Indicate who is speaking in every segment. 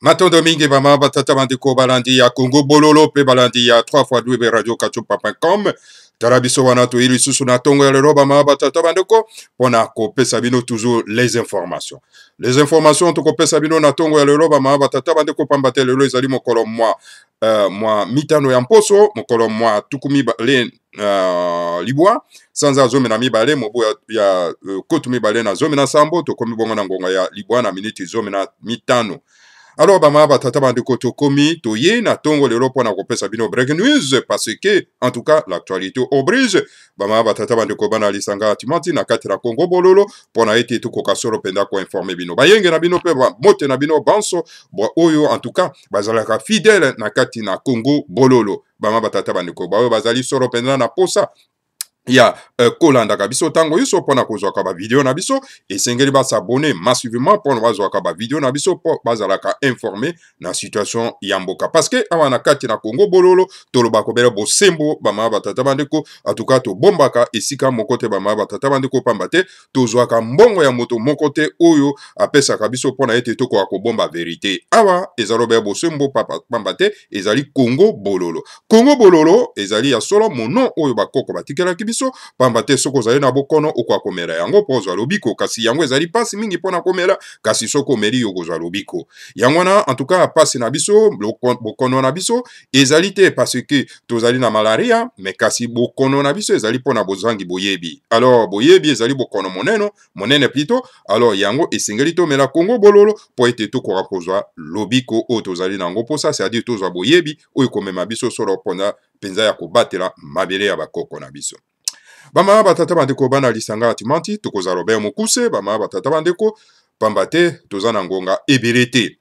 Speaker 1: matondo mingi mama batata bandeko balandi ya kongo bololo mpe balandi ya 3 fois web radio kachopapa.com tala biso wana toyei lisusu na ntongo ya lelo bamama batata bandeko mpona kopesa bino toujours les informations les informations tokopesa bino na ntongo ya lelo bamama batata bandeko pamba te lelo ezali mokolo mwa uh, mwa mitano ya mposo mokolo mwa tuku mibale uh, libwa sanza zomi na mibale mobu ya, ya uh, kotu mibale na zomi na nsambo tokomi bongo na ngonga ya libwa na miniti zomi na mitano alors bamama batata bandeko tokomi toye na ntongo lelo mpo na kopesa bino break news parce que en tout cas l'actualité oblige bamama batata bandeko bana lisanga timati na kati na kongo bololo mpo na ete tokoka solo mpenza koinforme bino bayenge na bino mpe bamote na bino banso oyo en tout cas bazalaka fidèle na kati na kongo bololo bamama batata bandeko baoyo bazali solo mpenza na posa ya uh, kolandaka biso ntango nyonso mpona kozwaka bavideo na biso esengeli basabone massivement mpona bazwaka bavideo na biso mpo bazalaka informe na situation ya mboka parceke awa na kati na kongo bololo tolobaka obele bosembo bamama batata bandeko atuka tobombaka esika moko te bamama batata bandeko pamba te tozwaka mbongo ya moto moko te oyo apesaka biso mpona ete tokoka kobomba verite awa ezali obele bosembo pamba te ezali kongo bololo kongo bololo ezali ya solo mono oyo bakoko batikelaki biso biso pamba te soki ozali na bokono okoya komela yango mpo ozwa lobiko kasi yango ezali mpasi mingi mpona komela kasi soki omeli yo kozwa lobiko yango wana antuka pasi na biso bokono na biso ezali te parce ke tozali na malaria me kasi bokono na biso ezali mpona bozangi boyebi alors boyebi ezali bokono moneno monene plito alors yango esengeli tomela kongo bololo mpo ete tokoka kozwa lobiko oyo tozali na yango mposa cetadire tozwa boyebi oyo ekomema biso solo mpona mpenza ya kobatela mabele ya bakoko na biso bamama batata bandeko bana lisanga ya timanti tokozwa robert mokuse bamama batata bandeko pamba te toza na ngonga ebele te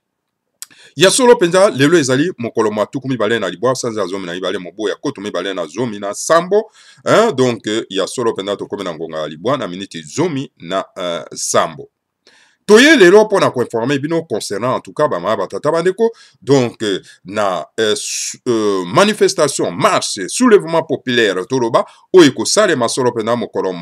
Speaker 1: ya solo mpenza lelo ezali mokolo mwa tuku mibale na libwa sanza ya zomi na mibale moboya koto mibale na zomi na nsambo hein? donc ya solo mpenza tokómi na ngonga ya libwa na miniti zomi na uh, nsambo toye lelo mpo na koinforme bino concernant en tout cas bamama batata bandeko donc euh, na eh, euh, manifestation marche soulèvement populaire toloba oyo ekosalema solo mpenza mokolo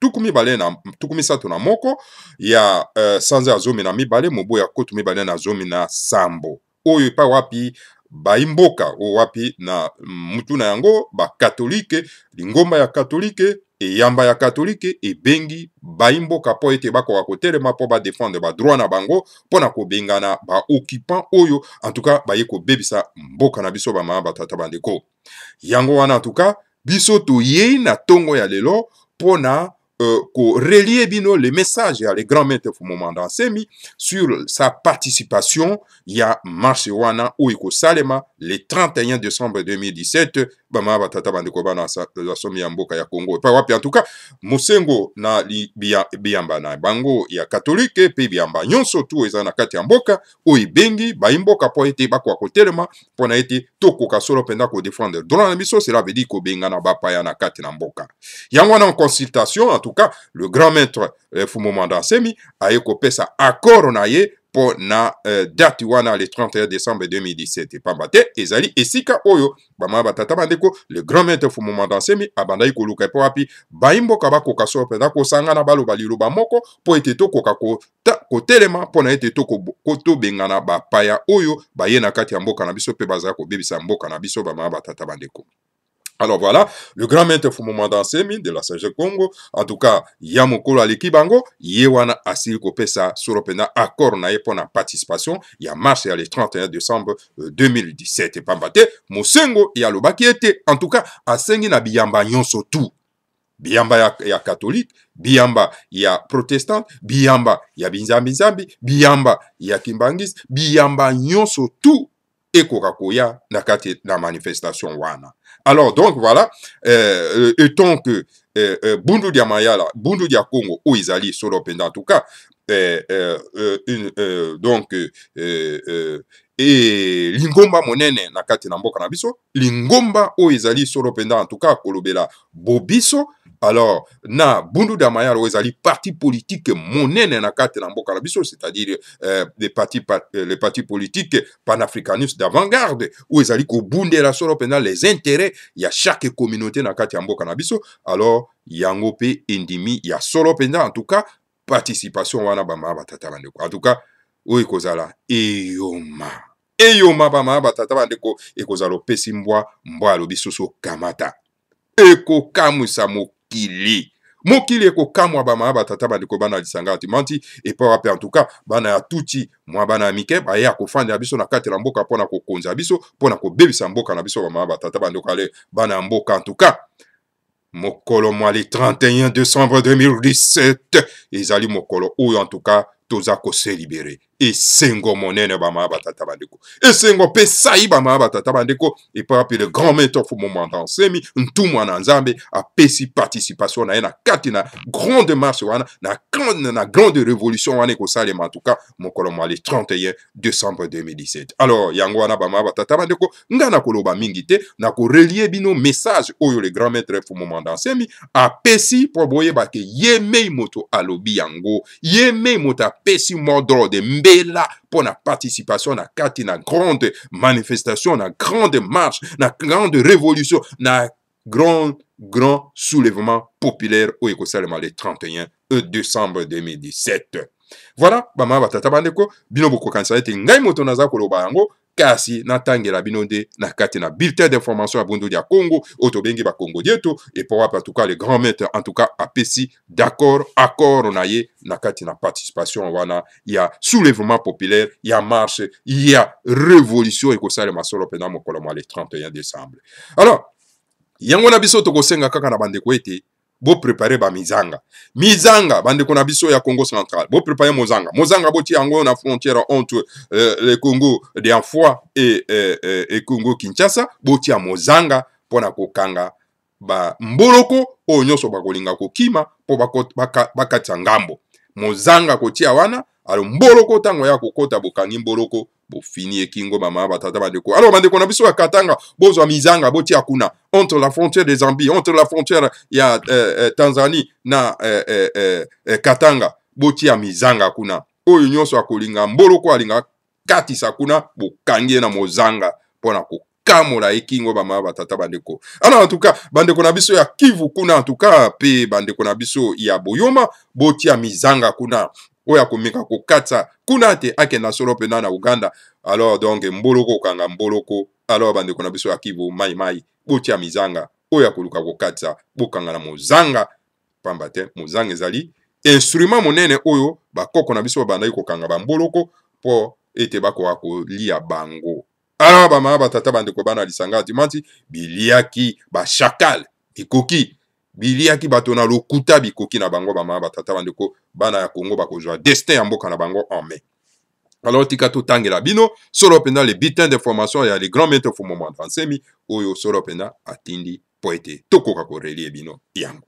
Speaker 1: tuku euh, mibale na tuku misato na moko ya uh, sanza ya zomi na mibale mobu ya kotu mibale na zomi na sambo oyo epai wapi bayimboka oyo wapi na mutu na yango bakatolike lingomba ya katolike eyamba ya katolike ebengi bayimboka mpo ete bakoka kotelema mpo badefendre badroit na bango mpo na kobengana baoccupant oyo antuka baye kobebisa mboka na biso bamama batata bandeko yango wana antuka biso toyei na ntongo ya lelo mpo na Euh, relie bino le message ya le grand maître fumomanda nsemi sur sa participation ya marche wana oyo ekosalema le 31 décembre 2017 bamama batata bandeko bana basomi ya mboka ya kongo epai wapi antuka mosengo na biyamba na bango ya katolike mpe biyamba nyonso tu eza na kati ya mboka oyo ebengi bayimboka mpo ete bakoka kotelema mpo na ete tokoka solo mpenza kodefendre droit na biso cela vedi kobengana bapaya na kati na mboka yango wana consultation antuka le grand maître eh, fumomanda asemi aye kopesa accord na ye mpona eh, date wana le 31 décembre 2017 pamba te ezali esika oyo bamaya batata bandeko le grand maître fumuma dansemi abandaki koluka mpo wapi bayimboka bakoka so mpenza kosangana baloba liloba moko mpo ete tokoka kotelema mpona ete tobengana bapaya oyo baye na kati ya mboka na biso mpe bazala kobebisa mboka na biso bamaya batata bandeko alors voilà le grand maître fumomanda nsemi de la sage congo en tout cas ya mokolo aleki bango ye wana asili kopesa solo mpenza accord na ye mpona participation ya marche ya le 31 décembre 2017 euh, pamba te mosengo ye alobaki ete en tout cas asengi na biyamba nyonso tu biyamba ya, ya katholike biyamba ya protestante biyamba ya binzambi-nzambi biyamba ya kimbangisi biyamba nyonso tu ekoka koya na kati na manifestation wana alors donc voilà euh, et euh, donc euh, euh, bundu dia mayala bundu dia congo oyo ezali solo mpenza en tout cas euh, euh, euh, une, euh, donc euh, euh, e lingomba monene na kati na mboka na biso lingomba oyo ezali solo mpenza en tout cas kolobela bobiso alors na mbundudama ya ro ezali parti politique monene na kati na mboka na biso c'est-à-dire euh, les partis pa, les partis politiques panafricanistes d'avant-garde oyo ezali kobundela solo mpenza les intérêts ya chaque communauté na kati ya mboka na biso alors yango mpe endimi ya solo mpenza en tout cas participation wana bamaya batata bandeko en tout cas oyo ekozala eyoma eyoma bamaya batata bandeko ekozala opesi mbwa mbwa alobi susu okamata ekokamwisa moko mokili mokili ekokamwa bamama batata bandeko bana ya lisanga ya timanti epai wape antuka bana ya tuti mwa bana ya mike baya kofandela biso na kati ya mboka mpo na kokonza biso mpo na kobebisa mboka na biso bamama batata bandeko ale bana ya mboka antuka mokolo mwali 31 décembre 2017 ezali mokolo oyo antuka toza koselibere esengo monene bamaya batata bandeko esengo mpe sai bamaya batata bandeko epapi le grand metofu momanda nsemi ntumwa na nzambe apesi participation na ye na kati na grande marche wana na, na grande révolution wana ekosalema antuka mokolo mwa le 31 décembre 2017 alors yango wana bamaya batata bandeko ngai nakoloba mingi te nakorelie bino message oyo le grand maître fu momanda nsemi apesi mpo boyebake ye mei moto alobi yango ye mei moto apesi mwa ndrode mbela mpo na participation na kati na grande manifestation na grande marche na grande révolution na grand grand soulèvement populaire oyo ekosalema le 31 décembre 2017 voilà bamama batata bandeko bino bokokanisa ete ngai moto naza koloba yango kasi natangela bino nde na kati na bulletin d'information ya bundundi ya congo oyo tobengi bakongoli eto epo wapi antuka le grand maître antuka apesi d'accord accord na ye na kati na participation wana ya soulèvement populaire ya marche ya révolution ekosalema solo mpena mokolo mwa le 31 décembre alors yango na biso tokosenga kaka na bandeko ete boprepare bamizanga mizanga bandeko na biso ya congo central boprepare mozanga mozanga botia yango na frontière entre euh, le congo d'enfoi e euh, euh, congo kinshasa botia mozanga mpona kokanga bamboloko oyo nyonso bakolinga kokima mpo bakatisa ngambo mozanga kotia wana alo mboloko ntango ya kokota bokangi mboloko bofini ekingo bamama batata bandeko alors bandeko na biso ya katanga bozwa mizanga botia kuna entre la frontière de zambie entre la frontière ya eh, eh, tanzanie na eh, eh, eh, eh, katanga botia mizanga kuna oyo nyonso akolinga mboloko alingaka katisa kuna bokangi ye na mozanga mpo na ko kokambola ekingo bamama batata bandeko ana antuka bandeko na biso ya kivu kuna antuka mpe bandeko na biso ya boyoma botia mizanga kuna oyo akomeka kokatisa kuna te akenda solo mpena na uganda alors donc mboloko okanga mboloko alors bandeko na biso ya kivu mai mai botia mizanga oyo akoluka kokatisa bokanga na mozanga pamba te mozanga ezali instrument monene oyo bakoko na biso babandaki kokanga bamboloko mpo ete bakoka kolia bango ala bamama batata bandeko bana lisanga atima ti biliaki bashakal bikoki biliaki bato na lokuta bikoki na bango bamama batata bandeko bana ya kongo bakozwa destin ya mboka na bango en mai alors tika totangela bino solo mpenza le bitin d'information ya le grand maître fumoma dansemi oyo solo mpenza atindi mpo ete tokoka korelie bino yango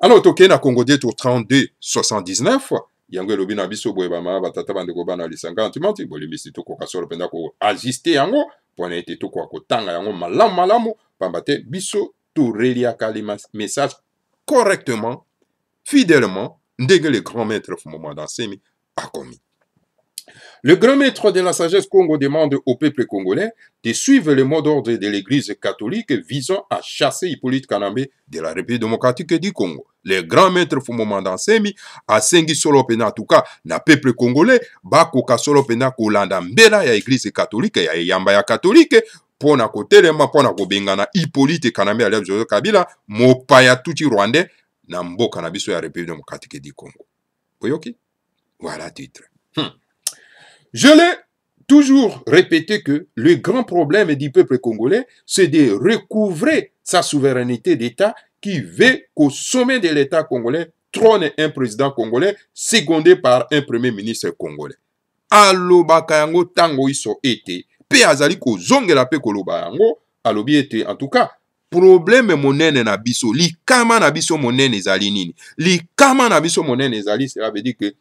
Speaker 1: alors tokei na congo 2 tour 32 79 yango elobi na biso boye bamama batata bandeko bana lisanga antimati bolimbisi tokoka solo mpenza koajuste yango mpona ete tokoka kotanga yango malamu malamu pamba te biso toreliaka le message correctement fidèlement ndenge le grand maître fumoma dansemi akomi Le grand maître de la sagesse Congo demande au peuple congolais de suivre le mot d'ordre de l'Église catholique visant à chasser Hippolyte Kanambe de la République démocratique du Congo. le grand maître fumomanda nsemi asengi solo mpenza atuka na peuple congolais bakoka solo mpenza kolanda mbela ya eglize katolike ya eyamba ya katolike mpo na kotelema mpo na kobengana hipolite kanambe alias joseph kabila mopaya tuti rwandais na mboka na biso ya république démocratique du congo oyoki voilà titre hmm. je l'ai toujours répété que le grand problème du peuple congolais c'est de recouvrer sa souveraineté d'État qui veut qu'au sommet de l'État congolais trône un président congolais secondé par un premier ministre congolais. alobaka yango ntango iso ete mpe azali kozongela mpe koloba yango alobi ete en tout cas probleme monene na biso likama na biso monene ezali nini likama na biso monene ezali cela veut dire ke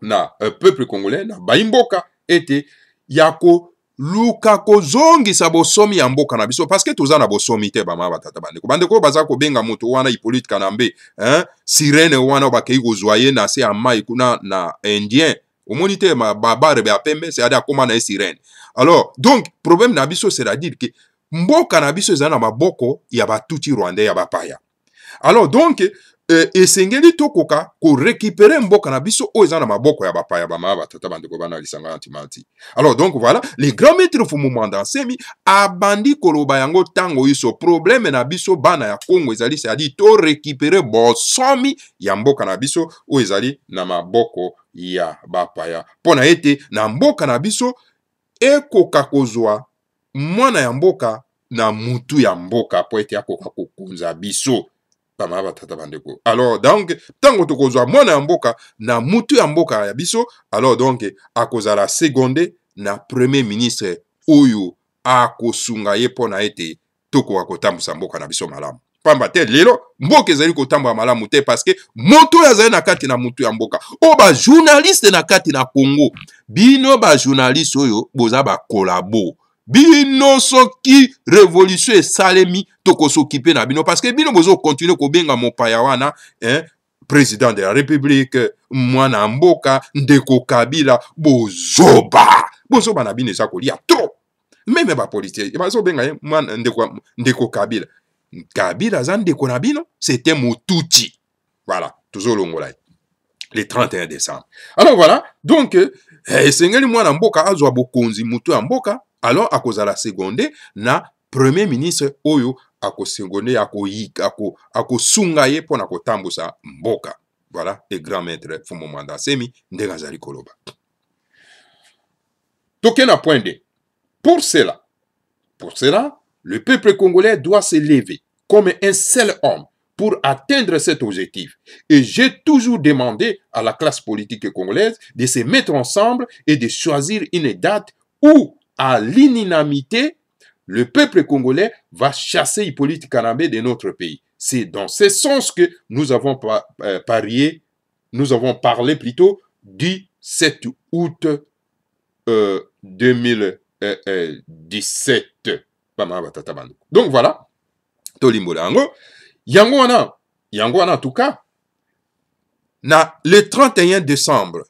Speaker 1: na euh, peuple congolais na baimboka ete ya ko luka kozongisa bosomi ya mboka na biso parceke toza na bosomi te bama batata bandeko bandeko oyo baza kobenga moto wana hipolite kanambe hein? sirene wana oyo bakei kozwa ye na se ya mai kuna na indien omoni te babarebe ya pembe seadi akóma na ye sirene alors donc problème na biso c'est-à-dire ke mboka na biso ezali na maboko ya batuti rwandais ya bapaya alors donc e, esengeli tokoka korekipere mboka na biso oyo eza na maboko ya bapaya bamama batata bandeko bana ya lisanga ya antimanti alors donc voilà le grand maître fumumu andansemi abandi koloba yango ntango iso probleme na biso bana ya kongo ezali sadi torekipere bosomi ya mboka na biso oyo ezali na maboko ya bapaya mpo na ete na mboka na biso ekoka kozwa mwana ya mboka na mutu ya mboka mpo ete akoka kokunza biso bamaya batata bandeko alors donc ntango tokozwa mwana ya mboka na mutu ya mboka ya biso alors donc akozala seconde na premier ministre oyo akosunga ye mpo na ete tokoka kotambusa mboka na biso malamu pamba te lelo mboka ezali kotambola malamu te parceke moto oyo azali na kati na motu ya mboka oyo bajournaliste na kati na congo bino bajournaliste oyo boza bakolabo bino soki revolution esalemi tokosokipe na bino parceke bino bozokontinue kobenga mopaya wana eh, président de la république mwana ya mboka ndeko kabila bozoba bozoba na bino eza kolia tro meme bapolitisien bazobenga ye mwana ndeko, ndeko kabila kabila aza ndeko na bino c'était motuti voilà tozolongola ye le 31 décembre alors voilà donc eh, esengeli mwana mboka azwa bokonzi motu ya mboka alors akozala seconde na premier ministre oyo akosegonde akoyika akosunga ye mpo na kotambusa mboka voilà e grand maître fumo manda asemi ndenge azali koloba tokee na point d pour cela pour cela le peuple congolais doit se lever comme un seul homme pour atteindre cet objectif. Et j'ai toujours demandé à la classe politique congolaise de se mettre ensemble et de choisir une date où à l'inanimité, le peuple congolais va chasser Hippolyte Kanambe de notre pays. C'est dans ce sens que nous avons euh, parié, nous avons parlé plutôt du 7 août 2017. Euh, euh, Donc voilà, Tolimbo Yangwana, Yango en tout cas, le 31 décembre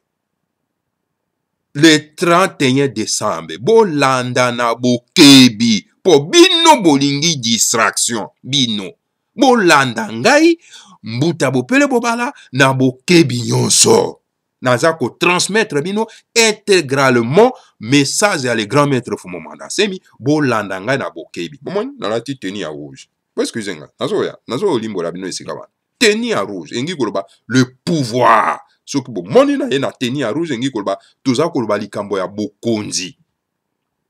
Speaker 1: le 31 desembre bolanda na bokebi mpo bino bolingi distraction bino bolanda ngai mbuta bopele bobala na bokebi nyonso naza kotransmettre bino intégralement message ya le grand maître fumomanda semi bolanda ngai na bokebi bomoni nalati teni ya rouge po excuse nga nazoya nazolimbola bino esika wana teni ya rouge engi koloba le pouvoir soki bomoni na ye na teni ya rouge engi koloba toza koloba likambo ya bokonzi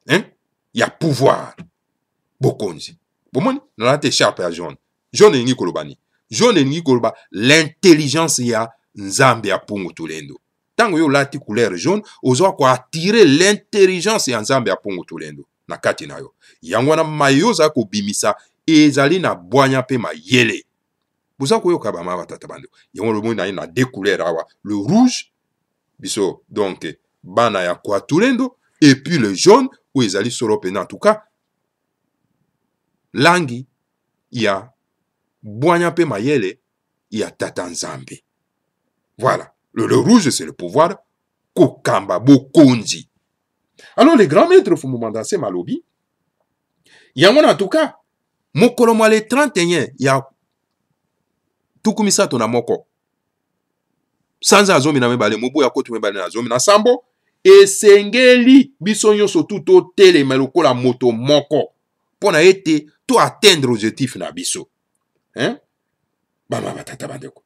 Speaker 1: hein? ya pouvoir bokonzi bomoni nala te sharpe ya jaune jaune elingi koloba nini jaune elingi koloba l'intelligence ya nzambe ya mpungutu lendo ntango yo olati couleur jaune ozwa koattire l'intelligence ya nzambe ya mpungutu lendo na kati na yo yango wana maye oyo ozala kobimisa ezali na bwanya mpe mayele boza koyoka bamama batata bandeko yango lomoi na ye na de couleur awa le rouge biso donk bana ya kuatulendo epuis le jaune oyo ezali solo mpena en tout cas langi ya bwanya mpe mayele ya tata nzambe voilà le, le rouge c'est le pouvoir kokamba bokonzi alors le grand maître fumuma dansema alobi yango na en tout cas mokolo mwa le 31 ya tuku misato na moko sanza ya zomi na mibale mobu ya koto mibale na zomi na nsambo esengeli biso nyonso tu totelema lokola moto moko mpo na ete to atteindre objectif na biso hein? bama batata bandeko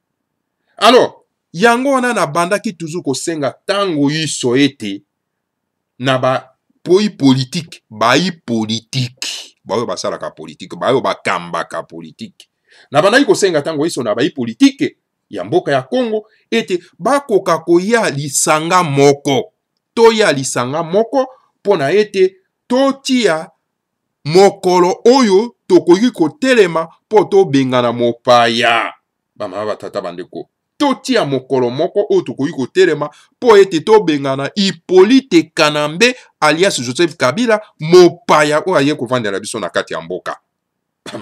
Speaker 1: alors yango wana nabandaki tuzu kosenga ntango iso ete na bapoi politike bayi politike baoyo basalaka politike baoyo bakambaka politike na bandaki kosenga ntango eso na bayipolitike ya mboka ya kongo ete bakoka koya lisanga moko toya lisanga moko mpo na ete totia mokolo oyo tokoki kotelema mpo tobengana mopaya bamama batata bandeko totia mokolo moko oyo tokoki kotelema mpo ete tobengana ipolite kanambe alias joseph kabila mopaya oyo aye kovandela biso na kati ya mboka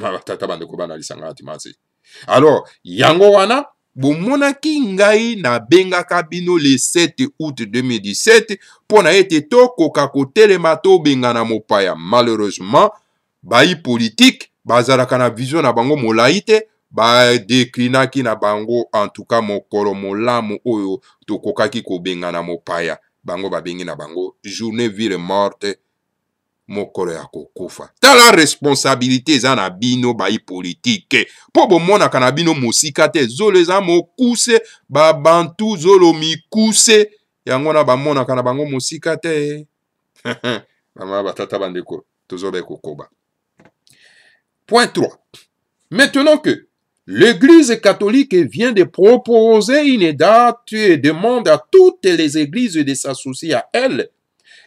Speaker 1: batata bandeko banalisanga na tima nse alors yango wana bomonaki ngai nabengaka bino le 7 août 2017 mpo na ete tokoka kotelema tobengana mopaya malheureusement bayi politike bazalaka na vision na bango molai te badeklinaki na bango antuka mokolo molamu oyo tokokaki kobengana mopaya bango babengi na bango journée ville morte mokolo ya kokufa tala responsabilité eza na bino baipolitike mpo bomonaka na bino mosika te zolo eza mokuse babantu zolo mikuse yango wana bamonaka na bango mosika te bamama batata bandeko tozobaya kokoba point 3 maintenant que L'Église catholique vient de proposer une date et demande à toutes les églises de s'associer à elle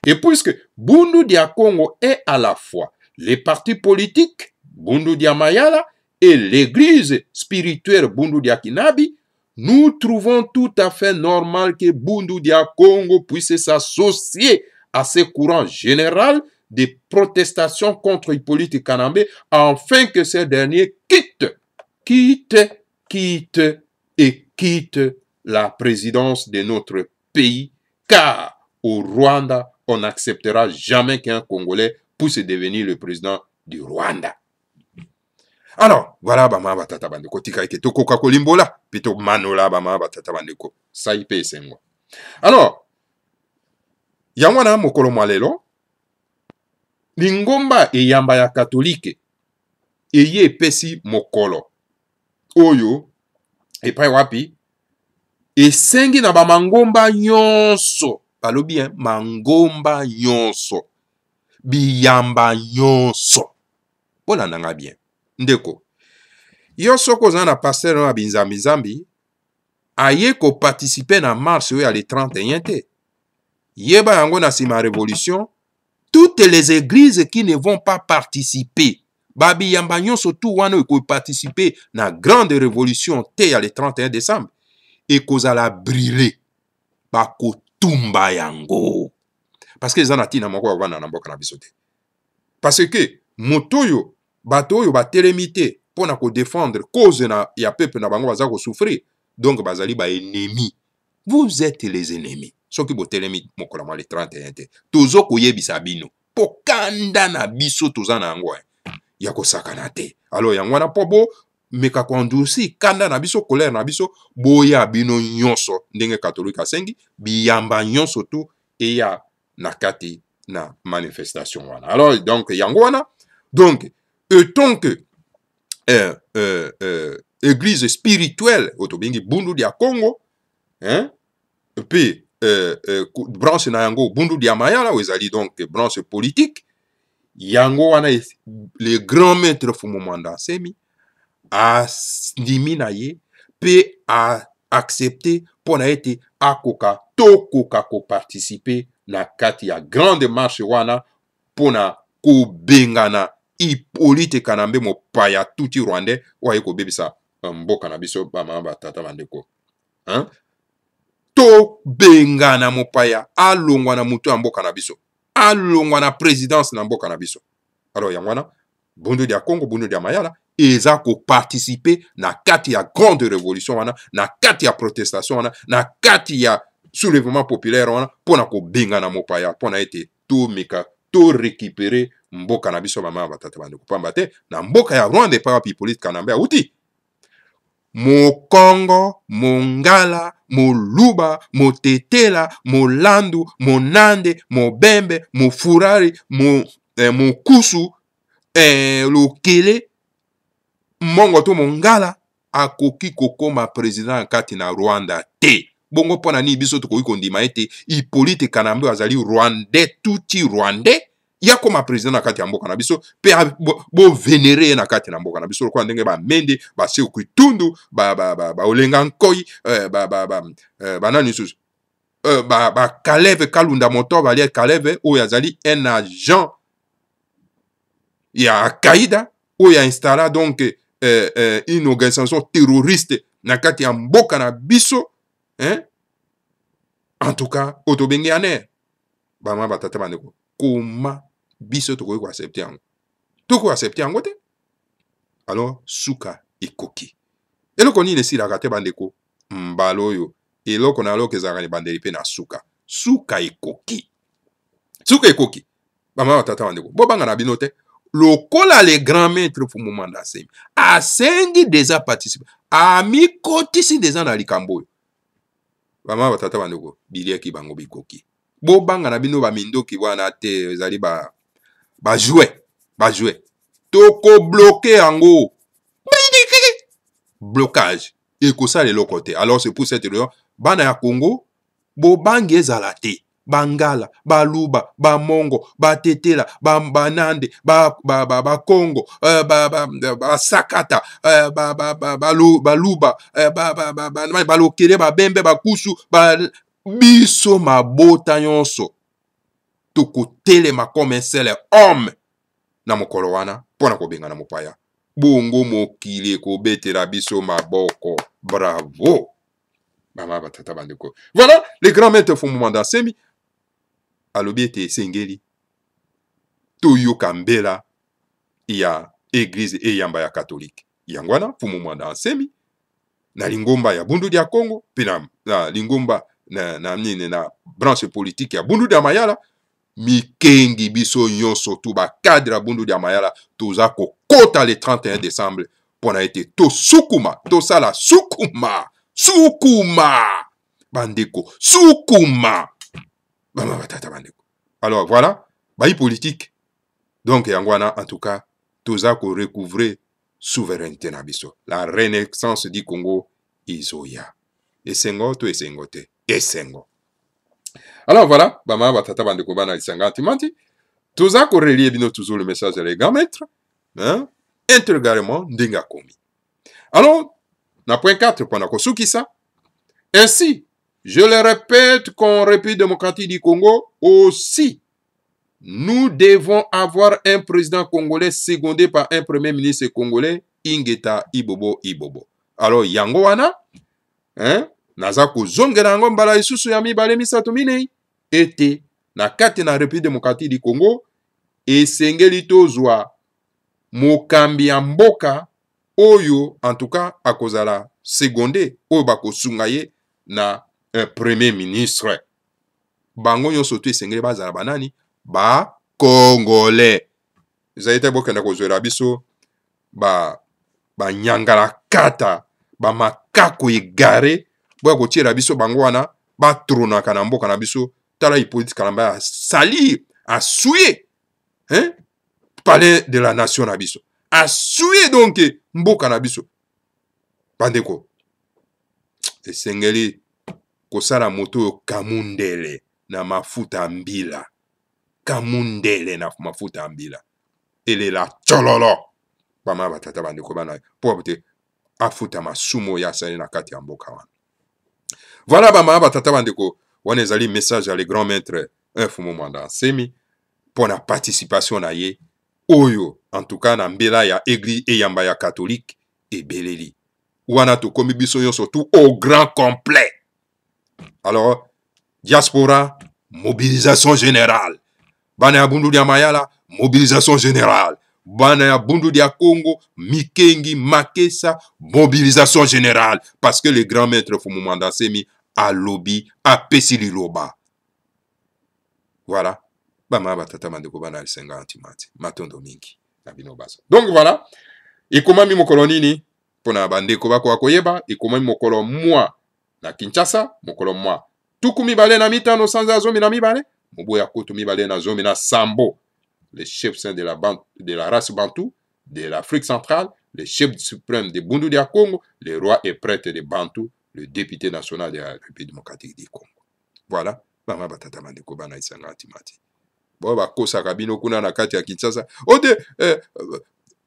Speaker 1: Et puisque Bundu Dia est à la fois les partis politiques, Bundu Dia Mayala, et l'église spirituelle Bundu Diakinabi, nous trouvons tout à fait normal que Bundu Dia Congo puisse s'associer à ce courant général des protestations contre Hippolyte Kanambe afin que ces derniers quitte, quitte, quittent et quitte la présidence de notre pays, car au Rwanda, on n'acceptera jamais qu'un Congolais puisse devenir le président du Rwanda. Alors, voilà bama batata bandeko tika ete tokoka kolimbola mpe tomanola bama batata bandeko sai mpe esengwa alors yango wana mokolo mwa lelo lingomba eyamba ya katolike eye epesi mokolo oyo epai wapi esengi na bamangomba nyonso balobi eh, mangomba nyonso biyamba nyonso bolanda nga bien ndeko yo soki oza na paster oyo ya binzambi-nzambi aye kopartisipe na marche oyo ya le 31 te yeba yango na nsima ya révolution toutes les églises qui ne vont pas participer babiyamba nyonso tu wana ekopartisipe na grande révolution te ya le 31 décembre ekozala brile bako tumba yango parceke eza na ntina moko ya kovanda na mboka na biso te parce ke moto oyo bato oyo batelemi te mpo na kodefendre cause na, ya peuple na bango baza kosouffrir donc bazali baennemi vous êtes les ennemis soki botelemi mokolo mwa le 31 te tozo koyebisa bino mpo kanda na biso toza na yango ya kosakana te alors yango wana mpo bo meka koendurse kanda na biso kolere na biso boya bino nyonso ndenge katolike asengi biyamba nyonso to eya na kati na manifestation wana alors donc yango wana donc etant que euh, euh, euh, église spirituelle oyo tobengi bundu ya congo mpe euh, euh, branche na yango bundu ya mayala oyo ezali donc branche politique yango wana les grands maîtres fumomanda nsemi andimi na ye mpe accepte mpo na ete akoka tokoka kopartisipe na kati ya grande marche wana mpo na kobengana hippolyte kanambe mopaya tuti rwandais oyo aye kobebisa euh, mboka na biso bamama batata bandeko tobengana mopaya alongwa na motu ya mboka na biso alongwa na présidence na mboka na biso alors yango wana bundundi ya congo bundundi ya mayala eza kopartisipe na kati ya grande revolution wana na kati ya protestation wana na kati ya soulèvement populaire wana mpo na kobenga na mopaya mpo na ete tomeka torécupere mboka na biso bamaya batata bandeko pamba te na mboka ya rwanda epai wapi hippolyte kanambe awuti mokongo mongala moluba motetela molandu monande mobembe mofurari mo, eh, mokusu eh, lokele mongo to mongala akoki kokóma président na kati na rwanda te bongo mpo na nini biso tokoki kondima ete hipolite kanambe azali rwandais tuti rwandais ya koma président na kati ya mboka na biso mpe bovenere bo ye na kati na mboka na biso lokola ndenge bamende baseku tundu baolenga ba, ba, nkoi euh, banani eh, lisusu euh, bakaleve kalunda motor balie kaleve oyo azali un agent ya akaida oyo ainstalla donc eh, eh, une organisation terroriste na kati ya mboka na biso eh? en tout cas oyo tobenge ya nere bamama batata bandeko koma biso tokoki koaccepte yango tokoki koaccepte yango te alors suka ekoki eloko nini esilaka te bandeko mbala oyo eloko na eloko ezalaka libandeli mpe na suka suka ekoki suka ekoki bamama batata bandeko bobanga na bino te lokola le grand maître fu mu manda asengi asengi deja participe amikotisi deja na likambo oyo bama batata bandeko biliaki bango bikoki bobanga na bino bamindoki wana te ezali bajouet ba bajouet tokobloke yango blocage ekosala eloko te alors c'est pour cette raison bana ya congo bobangi ezala te bangala baluba bamongo batetela banande bakongo basakata baluba balokele babembe bakusu biso mabota nyonso tokotelema comme un seul homme na mokolo wana mpo na kobengana mopaya bongo mokili ekobetela biso maboko bravo mama batata bandeko voilà le grand maître fumumanda asemi alobi ete esengeli toyoka mbela ya eglize eyamba ya katolike yango wana mfumu mwanda ansemi na lingomba ya bundudu ya congo mpe na, na lingomba na, na nini na branche politike ya bundudu ya mayala mikengi biso nyonso to bakadre ya bundudu ya mayala toza kokota le 31 décembre mpo na ete tosukuma tosala sukuma sukuma bandeko sukuma bama batata bandeko alors voilà bayi politike donk yango wana en tout cas toza korecouvre souveraineté na biso la renaissance du congo ezoya esengo to esengo te esengo alors voilà bama batata bandeko banalisanga ntimanti toza korelie bino toujours le message ya legan maître hein? intégralement ndenge akomi alors na point 4 mpona kosukisa ainsi Je le répète qu'en République démocratique du Congo aussi, nous devons avoir un président congolais secondé par un premier ministre congolais, Ingeta Ibobo Ibobo. Alors, yango wana, hein, naza kozongela yango mbala lisusu ya mibale misato minei ete na kati na république démocratique du congo esengeli tozwa mokambi ya mboka oyo en tout cas akozala seconde oyo bakosunga ye na premier ministre bango nyonso to esengeli bazala banani bakongolais ezali te bokende kozwela biso banyangala ba kata bamakaku egare boya kotiela biso bango wana batronaka na mboka na biso tala hippolyte kalamba asali asuye hein? palais de la nation na biso asuye donke mboka na biso bandeko esengeli kosala moto oyo kamundele na mafuta ya mbila kamundele na mafuta ya mbila elela tsololo pama batata bandeko bana mpo te afuta masumu oyo asali na kati ya mboka wana voilà bamama batata bandeko wana ezali message ya le grand maître mfumu mwanda ansemi mpo na participation na ye oyo antuka na mbela ya eglize eyamba ya katholike ebeleli wana tokomi biso nyonso tu au grand complet Alors, diaspora, mobilisation générale. Bana ya bundu dia Mayala, mobilisation générale. Bana ya bundu dia Congo, Mikengi, Makesa, mobilisation générale. Parce que le grand maître Fumumanda Semi a lobby, a pesili loba. Voilà. Bama batata mandeko bana alisenga antimati. Matondo mingi. Na bino baso. Donc voilà. Ekomami mokolo nini? Pona bandeko bako akoyeba. Ekomami mokolo moi. na kinshasa mokolo mwa tuku mibale na mitano sanza ya zomi na mibale mobu ya kutu mibale na zomi na sambo le chef saint de la, ban de la race bantu de l'afrique centrale le chef suprême de bundu ya congo le roi et prêtre de bantu le député national de la république démocratique du congo voilà banga batata bandeko bana esanga atima te bao bakosaka bino kuna na kati ya kinshasa ode eh, euh,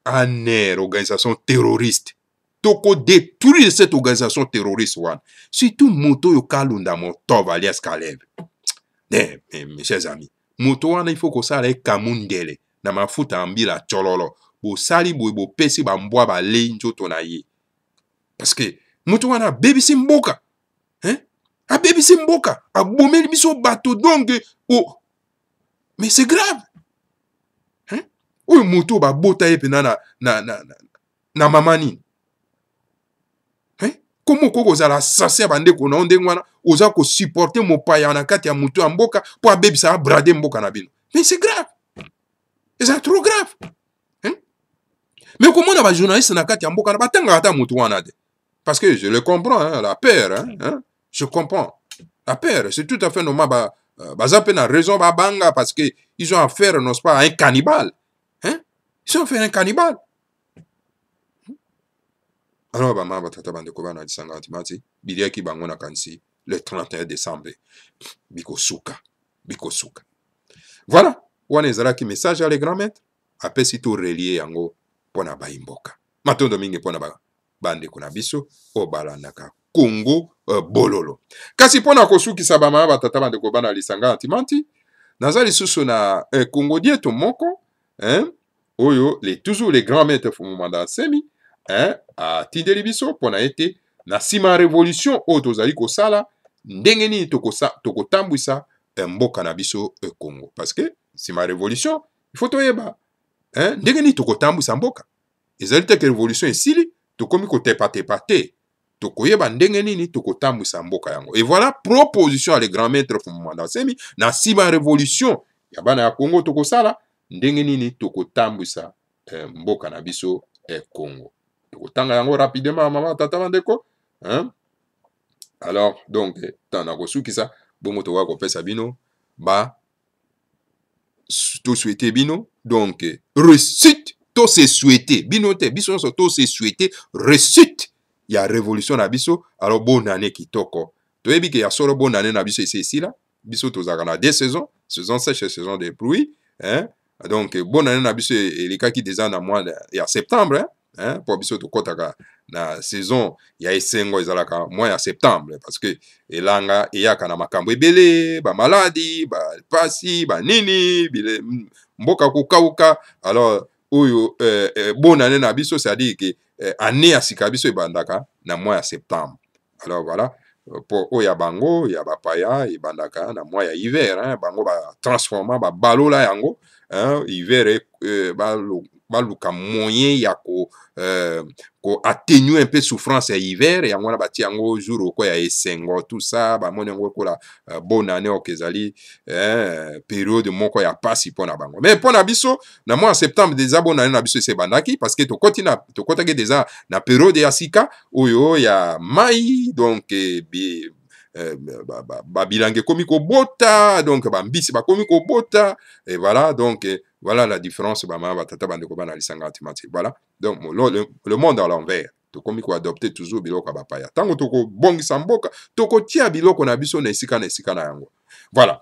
Speaker 1: aner organisation terroriste tokodétruire cette organisation terroriste wana surtout moto oyo kalunda motova alias kaleve eh, ne eh, mes chers amis moto wana ifo kosala ye kamundele na mafuta ya mbila cololo bosali boye bopesi bambwa balei nzoto na ye parceke moto wana abebisi mboka hein? abebisi mboka abomeli biso bato donke oh. mais c'est grave hein? oyo moto babota ye mpena na, na, na, na, na mama nini komi okoki kozala asase ya bandeko na yo ndenge wana oza kosuporte mopaya na kati ya motu ya mboka mpo abebisa abrade mboka na bino mais c'est grave eza trop grave me okomona bajournaliste na kati ya mboka na batangaka ata motu wana te parce que je le comprends hein, la peur hein, hein, je comprends la peur c'est tout à fait normal ba, euh, baza mpe na raison babanga parce que ils ont affaire n'est-ce pas à un cannibale hein? ils ont affaire à un cannibale wana oyo bamama batata bandeko bana lisanga ntima ti biliaki bango na kanisi le 31 décembre bikosuka bikosuka voilà wana ezalaki message ya le grand maître apesi to relie yango mpo na bayimboka matondo mingi mpo na bandeko na biso oyo balandaka kongo uh, bololo kasi mpo na kosukisa bamama batata bandeko bana lisanga ya timanti naza lisusu na eh, kongo dieto moko eh, oyo le toujours le grand maître fumumanda nsemi hein, atindeli biso mpo na ye te na nsima ya révolution oyo tozali kosala ndenge nini tokotambwisa eh, mboka na biso ekongo eh, parce que nsima ya révolution ifo toyeba hein, ndenge nini tokotambwisa mboka ezali teke révolution esili tokomi kotepatepa te tokoyeba ndenge nini tokotambwisa mboka yango et voilà proposition ya le grand maître fumanda semi na nsima ya révolution ya bana ya kongo tokosala ndenge nini tokotambwisa eh, mboka na biso eh, kongo kotanga yango rapidement mama tata bandeko hein? alors donc ntango na kosukisa bongo tokoka kopesa bino ba tosuete bino donc réussite tose souete bino te biso nyonso tose souete réussite ya révolution na biso alors bonane kitoko toyebi ke ya solo bonane na biso ese esila biso tozalaka na deux saisons saison sèche et saison de pluie hein? donc bonane na biso e, e, e, elekaki déjà na mois ya septembre hein? mpo biso tokɔtaka na saison ya esengo ezalaka mois ya septembre parce que elanga eyaka na makambo ebele bamaladi bapasi banini bile mboka kokauka alors oyo eh, eh, bonane na biso c'est-à-dire ke eh, ane ya sika biso ebandaka na mois ya septembre alors voilà po oyo ya bango ya bapaya ebandaka na mois ya hiver hein, bango batransforma babalola yango hiver eh, eh balo, baluka moyen ya ko euh, koatténue un peu souffrance ya hiver yango wana batie yango jour okoya esengo tout ça bamoni yango lokola uh, bona ane oke ezali eh, periode moko ya pasi mpo na bango mais mpo na biso na mois ya septembre deja bona ane na biso ese ebandaki parce que tokoti na tokotaki deja na periode ya sika oyo ya mai donc eh, eh, babilanga ba, ekomi kobota donc bambisi bakomi kobota e voilà donc eh, voilà la différence bamama batata bandeko bana lisanga antimatique voilà donc le, le, le monde à l'envers tokomi koadopte toujours biloko ya bapaya ntango tokobongisa mboka tokotia biloko na biso na esika na esika na yango voilà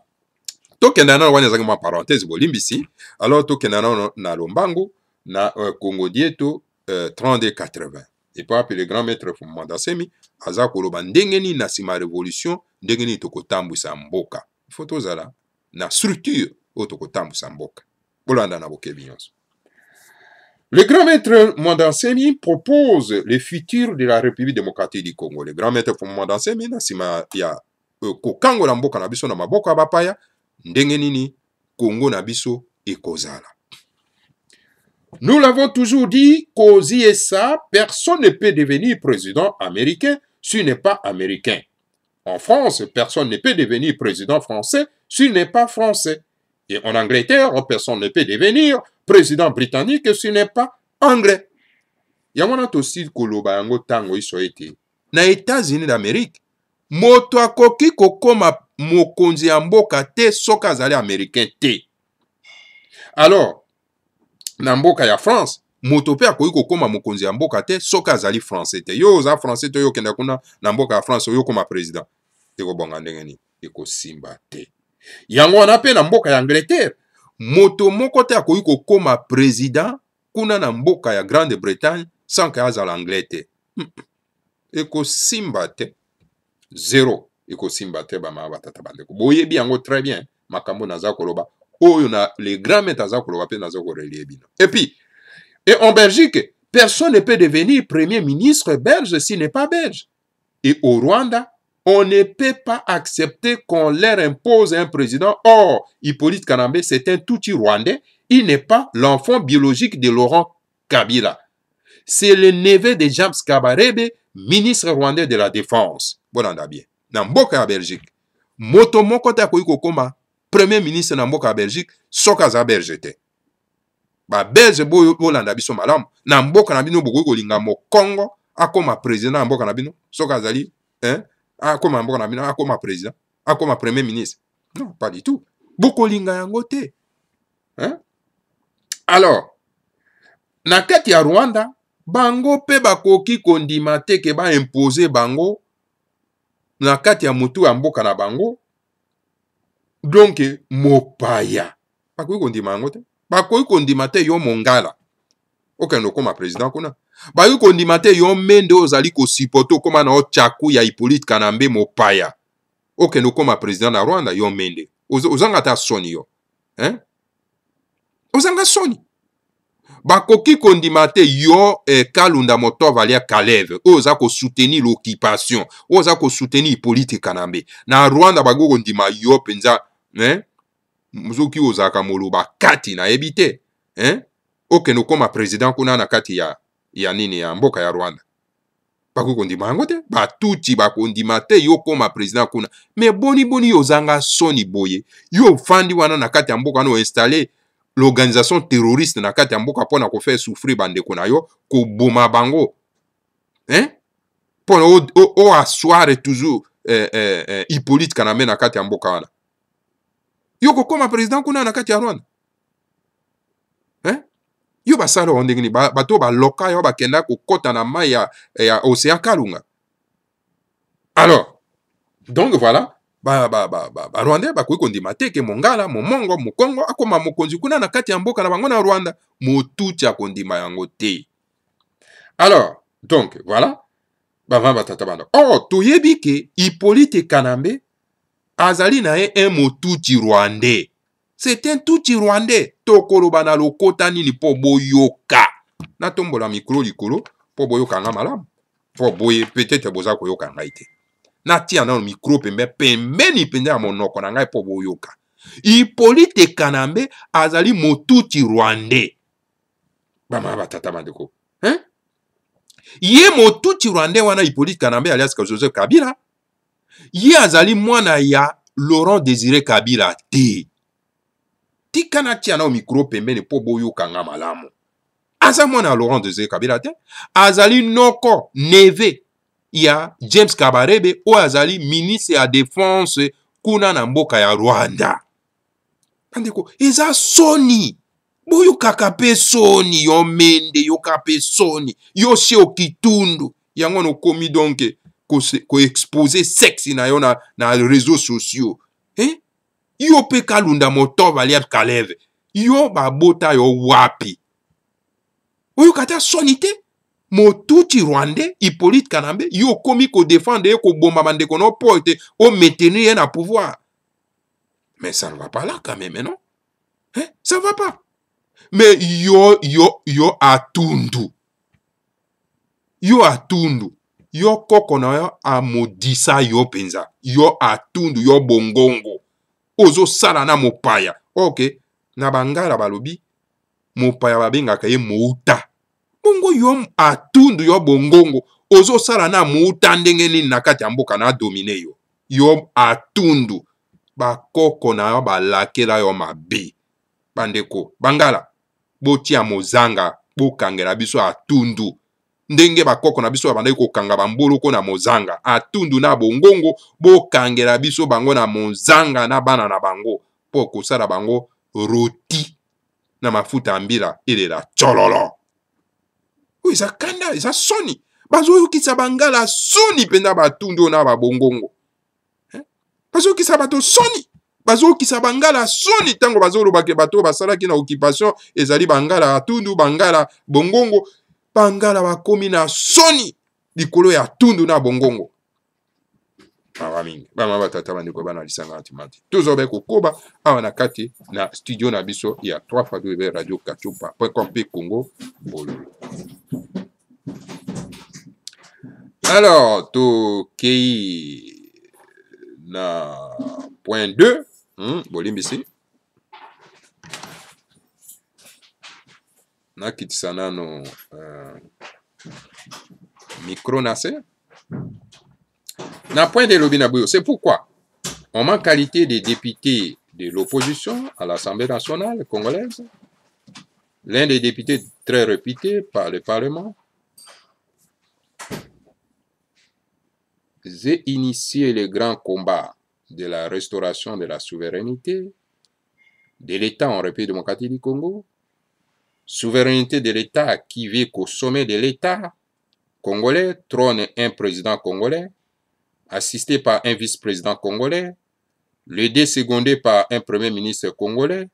Speaker 1: tokenda nano wana ezangi mwa parenthèse bolimbisi alors tokenda nano na lombangu na uh, congo dieto uh, 32 80 epa ape le grand maître mandasemi aza koloba ndenge nini na nsima ya revolution ndenge nini tokotambwisa mboka ifo tozala na structure oyo tokotambwisa mboka bolanda na bokebi nyonso Le grand maître Mandansemi propose le futur de la République démocratique du Congo. Le grand maître Mandansemi na nsima ya euh, kokangola mboka na biso na maboko ya bapaya ndenge nini Congo na biso ekozala. Nous l'avons toujours dit qu'aux ISA, personne ne peut devenir président américain s'il n'est pas américain. En France, personne ne peut devenir président français s'il n'est pas français. Et en Angleterre, personne ne peut devenir président britannique s'il n'est pas anglais. yango wana tosili koloba yango ntango iso ete na états-unis d'amérique moto akoki kokóma mokonzi ya mboka te soki azali américain te alors na mboka ya france moto mpe akoki kokóma mokonzi ya mboka te soki azali français te yo oza français te oyo okenda kuna na mboka ya france oyokóma président ekobonga ndenge nini ekosimba te yango wana mpe na mboka ya angleterre moto moko te akoki kokóma président kuna na mboka ya grande bretagne sans ke azala anglais te hmm. ekosimba te zero ekosimba te bamama batata bandeko boyebi yango très bien makambo naza koloba oyo na le grand maître aza koloba mpe naza korelie bino epuis Et en Belgique, personne ne peut devenir premier ministre belge s'il n'est pas belge. Et au Rwanda, on ne peut pas accepter qu'on leur impose un président. Or, Hippolyte Kanambe, c'est un touti rwandais. Il n'est pas l'enfant biologique de Laurent Kabila. C'est le neveu de James Kabarebe, ministre rwandais de la Défense. Bolanda bien. Na mboka ya Belgique. Moto moko ta koyi kokoma premier ministre na mboka ya Belgique soka za belge te. babelge boyo bolanda biso malamu na mboka na bino bokoki kolinga mokongo akoma président na mboka na bino soki azali eh? akoma mboka na bino akoma président akoma premier ministre non pas du tout bokolinga yango te hein? alors na kati ya rwanda bango mpe bakoki kondima te ke baimpose bango na kati ya motu ya mboka na bango donke mopaya bakoki kondima yango te bakoki kondima te yo mongala okende okóma président kuna bakoki kondima te yo mende oyo ozali kosuporte okóma na yo tyaku ya hippolyte kanambe mopaya okende okóma président na rwanda yo mende ozanga ta soni yo hein? ozanga soni bakoki kondima te yo eh, kalunda motova alia kaleve oyo oza kosoutenir l'occupation oyo oza kosoutenir hippolyte kanambe na rwanda bakoki kondima yo mpenza hein? soki ozalaka moloba kati nayebi te hein? okende okóma président kuna na kati ya ya nini ya mboka ya rwanda bakoki kondima yango te batuti bakondima te yo okóma président kuna me boniboni yo ozanga soni boye yo ofandi wana na kati ya mboka wana oinstalle l'organisation terroriste na kati ya mboka mpo na kofaire souffrir bandeko na yo koboma bango hein? mpona oassoire toujours eh, eh, eh, hippolyte kanambe na kati ya mboka wana yo kokóma président kuna na kati ya rwanda eh? yo basala yango ndenge nini bato oyo baloka yango bakenda kokɔta na mai ya, ya océan kalunga alors donc voilà barwandais bakoki kondima te ke mongala momongo mokongo akóma mokonzi kuna na kati ya mboka na bango na rwanda motuti akondima yango te alors donc voilà bavin batata bana or toyebi ke hippolyte kanambe azali na ye un motuti rwandais c'est un tuti rwandais tokoloba na lokota nini mpo boyoka natombola mikolo likolo mpo boyoka nga malamu mpo boye peut-être boza koyoka ngai te natia nano mikro pembe pembeni mpenza ya monoko na ngai mpo boyoka hipolite kanambe azali motuti rwandais bamaya batata bandeko hein? ye motuti rwandais wana hipolite kanambe aliaska joseph kabila ye azali mwana ya laurent désiré kabila te tika na tia nao mikro pembeni mpo boyokanga malamu aza mwana ya laurent désiré kabila te azali noko neve ya james kabarebe oyo azali ministre ya défense kuna na mboka ya rwanda bandeko eza soni boyokaka mpe soni yo mende yoka mpe soni yosie okitundu yango wana okomi donke koexpose sexe na yo na, na réseau sociaux eh? yo mpe kalunda motoba liab kaleve yo babota yo wapi oyoka te soni te motuti rwandais hippolyte kanambe yo okomi kodefendre ye kobomba bandeko na opo ete omaintenir ye na pouvoir mais ça ne va pas là quand même non eh? ça ne va pas mais yo yo yo atundu yo atundu yɔ kɔkɔ na yɔ amodisa yɔ mpenza yɔ atundu yɔ bongongo ozosala na mopaya ok na bangala balobi mopaya babengaka ye mouta bongo yo atundu yo bongongo ozosala na mouta ndenge nini na kati ya mboka na adomine yo yo atundu bakoko na yo balakela yo mabe bandeko bangala botia mozanga bokangela biso atundu ndenge bakoko na biso babandaki kokanga bamboloko na mozanga atundu na bongongo bokangela biso bango na mozanga na bana na bango mpo kosala bango roti na mafuta ya mbila elela tsololo oyo eza kanda eza soni bazoyokisa bangala soni mpenza batundu na babongongo eh? bazokisa bato soni bazokisa bangala soni ntango bazolobake bato basalaki na occupation ezali bangala atundu bangala bongongo pangala bakómi na soni likolo ya tundu na bongongo mawa mingi bama batata bandeko bana lisanga timati tozobe kokoba awa na kati na studio na biso ya 3 radio kachupa com mpe congo bololo alors tokei na point 2 hmm, bolimbisi ça sana no n'a point de lobby C'est pourquoi, en ma qualité de député de l'opposition à l'Assemblée nationale congolaise, l'un des députés très réputé par le Parlement, j'ai initié le grand combat de la restauration de la souveraineté de l'État en République démocratique du Congo souveraineté de l'État qui vit qu'au sommet de l'État congolais trône un président congolais, assisté par un vice-président congolais, l'aider secondé par un premier ministre congolais,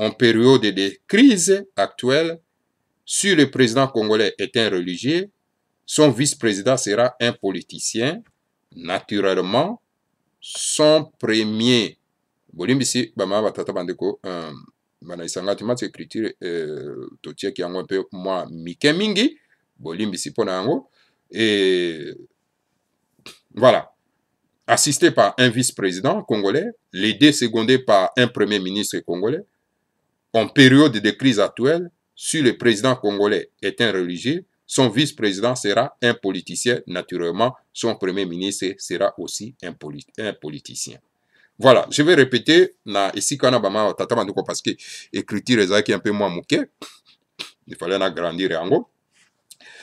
Speaker 1: en période de crise actuelle, si le président congolais est un religieux, son vice-président sera un politicien, naturellement, son premier, Euh, voilà assisté par un vice-président congolais l'idée secondé par un premier ministre congolais en période de crise actuelle si le président congolais est un religieux son vice-président sera un politicien naturellement son premier ministre sera aussi un politicien voilà, je vais répéter na esika a parce que écriture est un peu moins il fallait agrandir en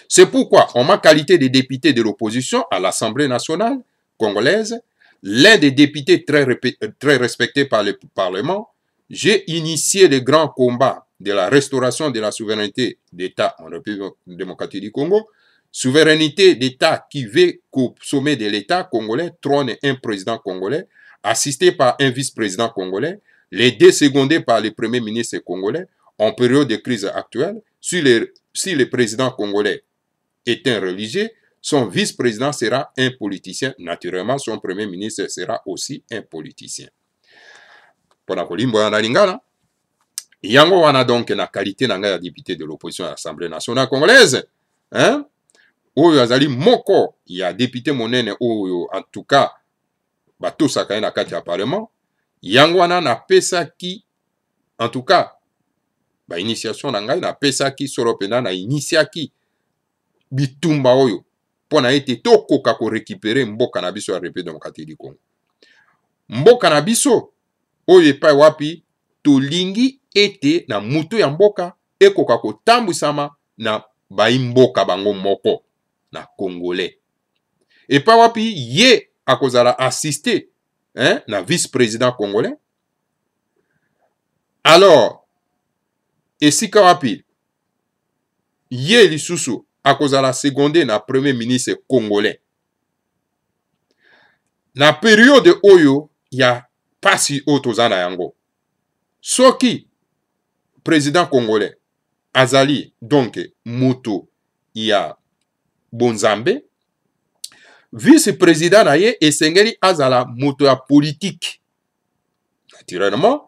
Speaker 1: c'est pourquoi en ma qualité de député de l'opposition à l'Assemblée nationale congolaise l'un des députés très, euh, très respectés par le Parlement j'ai initié le grand combat de la restauration de la souveraineté d'État en République démocratique du Congo, souveraineté d'État qui veut qu'au sommet de l'État congolais trône un président congolais assisté par un vice-président congolais, les deux secondés par le premier ministre congolais, en période de crise actuelle, si le, si le président congolais est un religieux, son vice-président sera un politicien. Naturellement, son premier ministre sera aussi un politicien. mpona kolimbo ya na lingala yango wana donc na kalite na ngai ya député de l'opposition ya assemblée nationale congolaise hein? oyo azali moko ya député monene oyo en tout cas batosaka ye na kati ya parlement yango wana napesaki en tout cas bainitiation na ngai napesaki solo mpenza nainisiaki bitumba oyo mpo na ete tokoka korekipere mboka na biso ya république démocratique du congo mboka na biso oyo epai wapi tolingi ete na mutu ya mboka ekoka kotambwisama na baimboka bango moko na congolais epai wapi ye akozala assiste hein, na vice-président congolais alors esika wapi ye lisusu akozala seconde na premier ministre congolais na periode oyo ya pasi oyo toza na yango soki président congolais azali donc moto ya bonzambe vice président na ye esengeli azala moto ya politike naturellement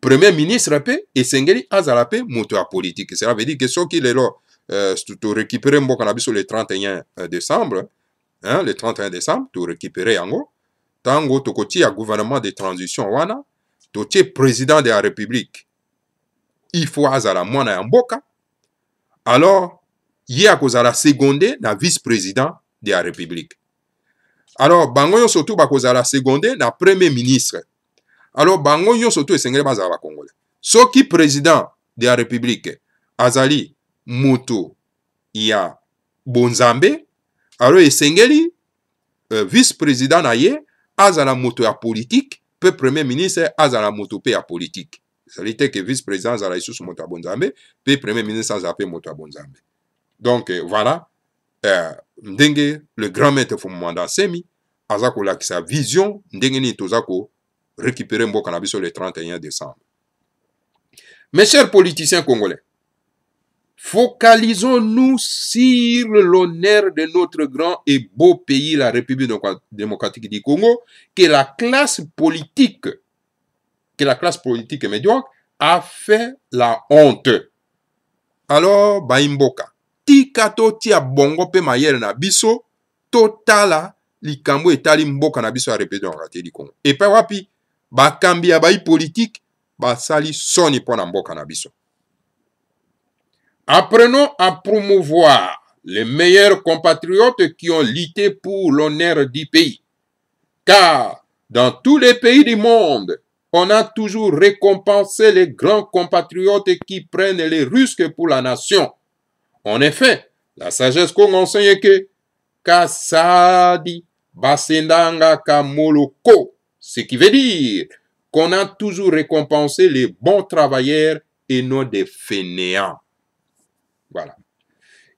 Speaker 1: premier ministre mpe esengeli azala mpe moto ya politike cela veut dire ke soki lelo euh, torécupere mboka na biso le 31 euh, décembre hein, le 31 décembre torécupere yango ntango tokotia gouvernement de transition wana totie président de la république il faut azala mwana ya mboka alors ye akozala seconde na vice président de la république alors bango nyonso tu bakozala seconde na premier ministre alors bango nyonso tu esengeli bazala bakongole soki président de la république azali moto ya bonzambe alors esengeli euh, vice président na ye azala moto ya politike mpe premier ministre azala moto mpe ya politike ezali te ke vice président azala lisusu moto ya bonzambe mpe premier ministre azala mpe moto ya bonzambe donc euh, voilà eh, ndenge le grand maître fu mu manda asemi aza kolakisa vision ndenge nini toza korécupere mboka na biso le 31 décembre mes chers politiciens congolais Focalisons-nous sur l'honneur de notre grand et beau pays, la République démocratique du Congo, que la classe politique, que la classe politique médiocre a fait la honte. Alors, Baimboka, tika totia bongo mpe mayele na biso totala likambo etali mboka na biso ya république démocratique du congo epai wapi bakambi ya baipolitike basali soni mpo na mboka na biso apprenons à promouvoir les meilleurs compatriotes qui ont lutté pour l'honneur du pays car dans tous les pays du monde on a toujours récompensé les grands compatriotes qui prennent les risques pour la nation En effet, la sagesse kongonseye que kasadi basendanga kamoloko, ce qui veut dire qu'on a toujours récompensé les bons travailleurs et non des fainéants. Voilà.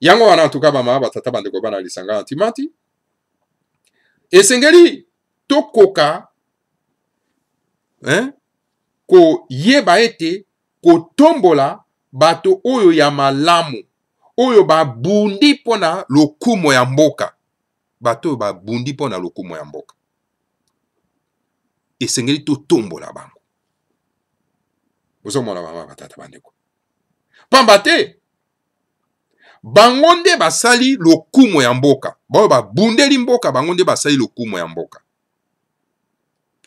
Speaker 1: yango wana antuka bamama batata bandeko bana lisanga antimati esengeli tokoka hein, koyeba ete kotombola bato oyo ya malamu oyo babundi mpo na lokumu ya mboka bato oyo babundi mpo na lokumu ya mboka esengeli totombola bango ozomona mama batata bandeko pamba te bango nde basali lokumu ya mboka baoyo babundeli mboka bango nde basali lokumu ya mboka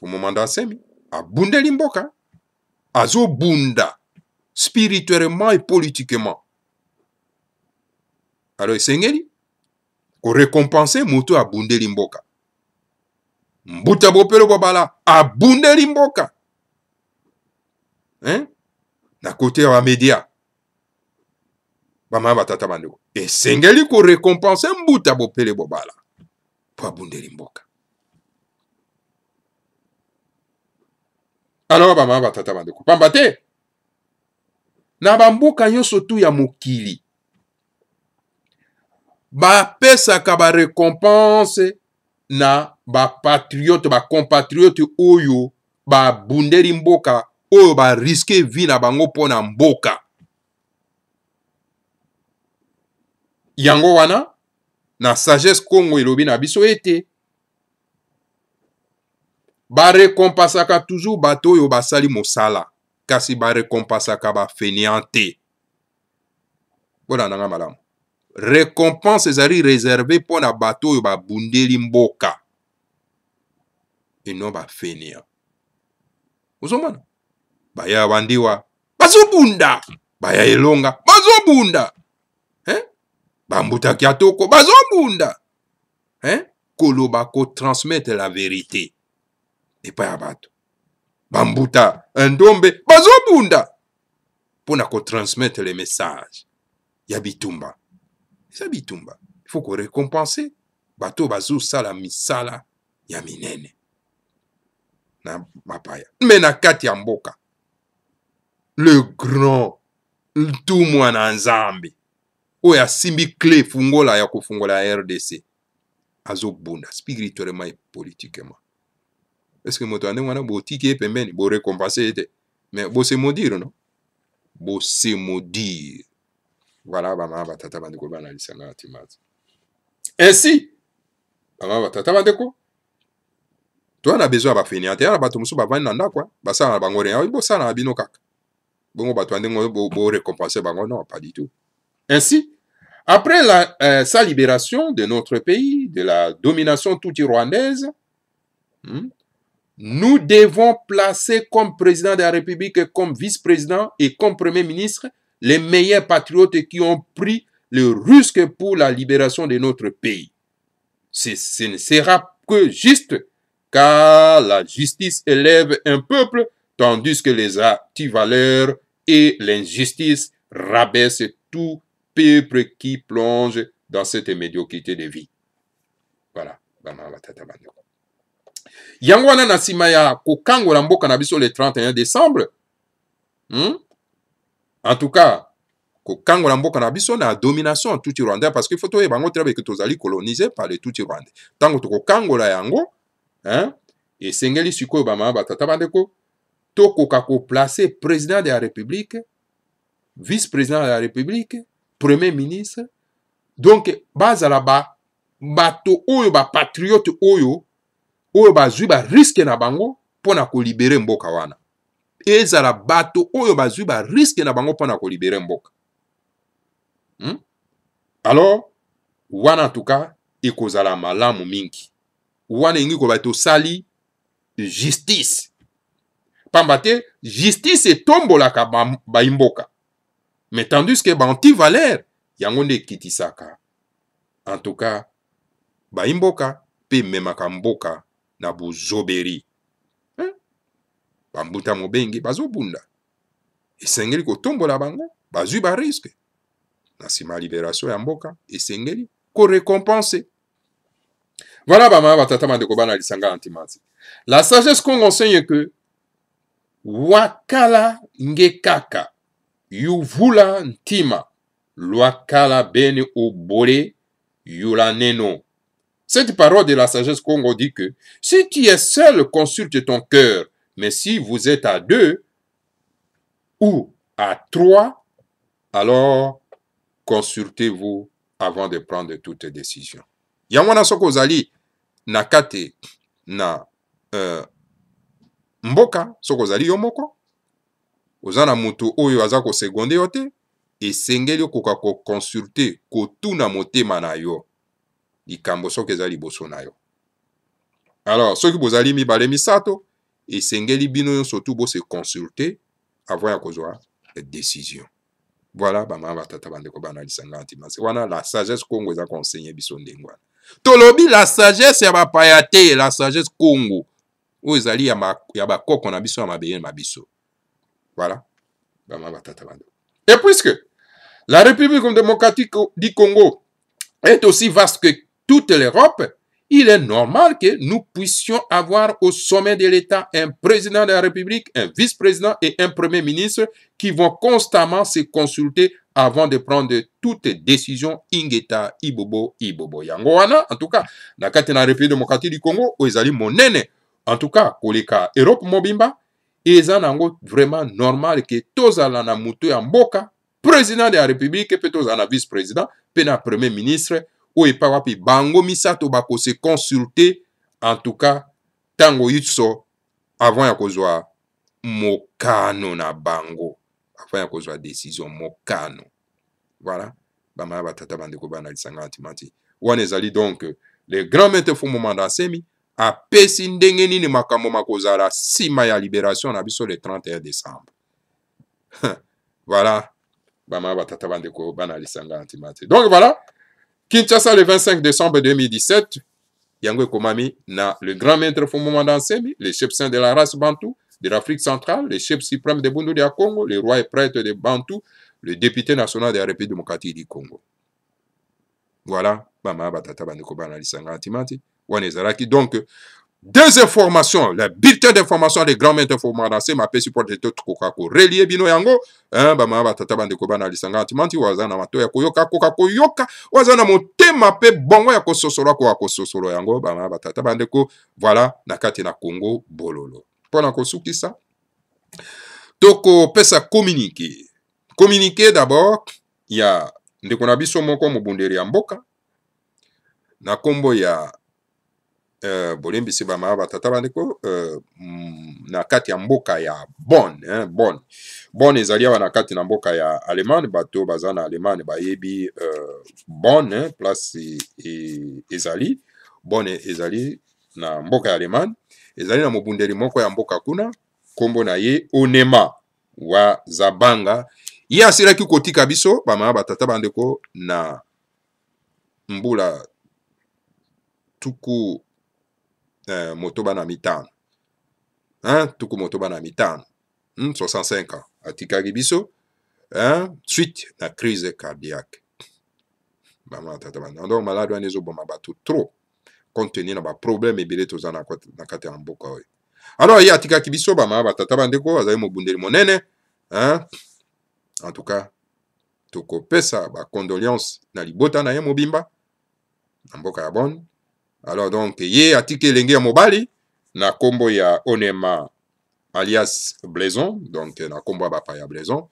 Speaker 1: omomanda asemi abundeli mboka azobunda spirituellement et politiquement alo esengeli korekompanse moto oyo abundeli mboka mbuta bopelo bwabala abundeli mboka hein? na kote ya bamedia bamaya batata bandeko esengeli korekompanse mbuta bopele bwabala mpo abundeli mboka alors bamaya batata bandeko pamba te na bamboka nyonso tu ya mokili bapesaka barekompanse na bapatriote bakompatriote oyo babundeli mboka oyo bariske vi na bango mpo na mboka yango wana na sagesse kongo elobi na biso ete barekompasaka toujours bato oyo basali mosala kasi barekompasaka bafenian te mpo na ndanga malamu récompense ezali réservé mpona bato oyo babundeli mboka eno bafenia ozomona baya bandiwa bazobunda baya elonga bazobunda eh? bambutaki atoko bazobunda eh? koloba kotransmettre la vérité epai ya bato bambuta ndombe bazobunda mpona kotransmettre le message ya bitumba eza bitumba ifo korekompense bato oyo bazosala misala ya minene na mapaya me na kati ya mboka le grand ntumwa na nzambe oyo asimbi cle fungola ya kofungola ya rdc azobunda spirituellement e politiquement estce moto ya ndenge wana botiki ye pembeni borekompense ye te me bosemodire no bosemodire Voilà, Ainsi, va on a besoin ya bafeni te ya na bato mosusu bavandi na ça, basala na besoin rien bosala na bino de bongo Tu as besoin récompenser Bah non pas du tout ainsi après la, euh, sa libération de notre pays de la domination toute rwandaise hmm, nous devons placer comme président de la république comme vice-président et comme premier ministre les meilleurs patriotes qui ont pris le risque pour la libération de notre pays. Ce ne sera que juste, car la justice élève un peuple, tandis que les antivaleurs et l'injustice rabaissent tout peuple qui plonge dans cette médiocrité de vie. Voilà. Yangwana Nasimaya, Kokang ya le 31 décembre hmm? en tout cas kokangola mboka na biso na domination ya tuti rwandais parce que il faut toyeba yango te abeke tozali colonise par le tuti rwandais ntango tokokangola yango hein? esengeli sikoyo bamama batata bandeko tokoka koplace président de la république vice président de la république premier ministre donc bazala ba bato oyo bapatriote oyo oyo bazwi bariske na bango mpo na kolibere mboka wana ezala bato oyo bazwi bariske na bango mpona kolibere mboka hmm? alors wana antuka ekozala malamu mingi wana elingi koloba tosali justice pamba te justice etombolaka bayimboka ba me tanduske baantivalere yango nde ekitisaka antuka bayimboka mpe ememaka mboka na bozoberi bambuta mobenge bazobunda esengeli kotombola bango bazwi risque na sima libération liberation ya mboka esengeli récompenser voilà bamama batata bandeko bana lisanga antimati la sagesse congo enseigne que wakala nge kaka yuvula ntima lwakala beni ubore yula neno Cette parole de la sagesse congo dit que si tu es seul, consulte ton cœur Mais si vous êtes à deux ou à trois, alors consultez-vous avant de prendre toute décision. yango wana soki ozali na kati na euh, mboka soki ozali yo moko oza na moto oyo aza kosegonde yo te esengeli okoka kokonsulte kotuna motema na yo likambo soki eza liboso na yo alors soki bozali mibale misato esengeli bino nyonso tu bose consulte avant ya kozwa décision voilà bamama batata bandeko banalisanga antima se wana la sagesse kongo eza konsenye biso ndenge wana tolobi la sagesse ya bapaya te la sagesse kongo oyo ezali ya bakoko na biso ya mabeye na biso voilà bamama batata bandeko et puisque la république démocratique du congo est aussi vaste que toute l'europe il est normal que nous puissions avoir au sommet de l'État un président de la République, un vice-président et un premier ministre qui vont constamment se consulter avant de prendre toute décision ingeta ibobo ibobo yango wana en tout cas na kati na république démocratique du congo oyo ezali monene en tout cas koleka europe mobimba eza na yango vraiment normal ke tozala na motu ya mboka président de la république mpe tozala na vice président mpe na premier ministre Bango misa e bango misato se consulter, en tout cas tango yutso avant ya kozwa mokano na bango avant ya kozwa décision mokano voilà bamaya tata bandeko bana ntima ti Wane zali donc le grand maître semi, dansemi apesi ndenge nini makambo makozala ma ya libération na biso le 31 décembre voilà tata batata bandeko banalisanga ntima timati. donc voilà kinshasa le 25 décembre 2017 yango ekomami na le grand maître fumomanda nsemi le chef saint de la race bantu de l'afrique centrale le chef suprême de bundu ya congo le roi et prêtre de bantu le député national de la république démocratique du congo voilà bamaya batata bandeko banalisanga ntima te wana ezalaki donc deux informations le bulletin d'information des grands maîtres informanase mapesi mpo ete tokoka korelie bino yango bamama batata bandeko banalisa nga ntima nti oyo aza na matoi ya koyoka akoka koyoka oyo aza na motema mpe bongo ya kososola akoka kososolo yango bamama batata bandeko voila na kati na kongo bololo mpona kosukisa tokopesa communiqué communiqué d'abord ya ndeko na biso moko mobundeli ya mboka na nkombo ya uh, bolimbisi bamaya batata bandeko uh, mm, na kati ya mboka ya bon hein, bon bon ezali awa na kati na mboka ya allemagne bato baza na allemagne bayebi uh, bon hein, place e, e, ezali bon ezali na mboka ya allemagne ezali na mobundeli moko ya mboka kuna nkombo na ye onema wa zabanga ye asilaki kotika biso bamama batata bandeko na mbula tuku eh, motoba na mitano hein, tuku motoba na mitano hmm, 65 ans atikaki biso hein, suite na crise cardiaque mama tata bana donc malade wana ezoboma bato trop compte tenu na baproblème ebele toza na kati ya mboka oyo alors ye atikaki biso bamama batata bandeko azali mobundeli monene hein? en tout cas tokopesa bacondoléance na libota na ye mobimba na mboka ya bonne alors donc ye atiki elenge ya mobali na nkombo ya onema alias blaison donc na nkombo ya bapaya blaison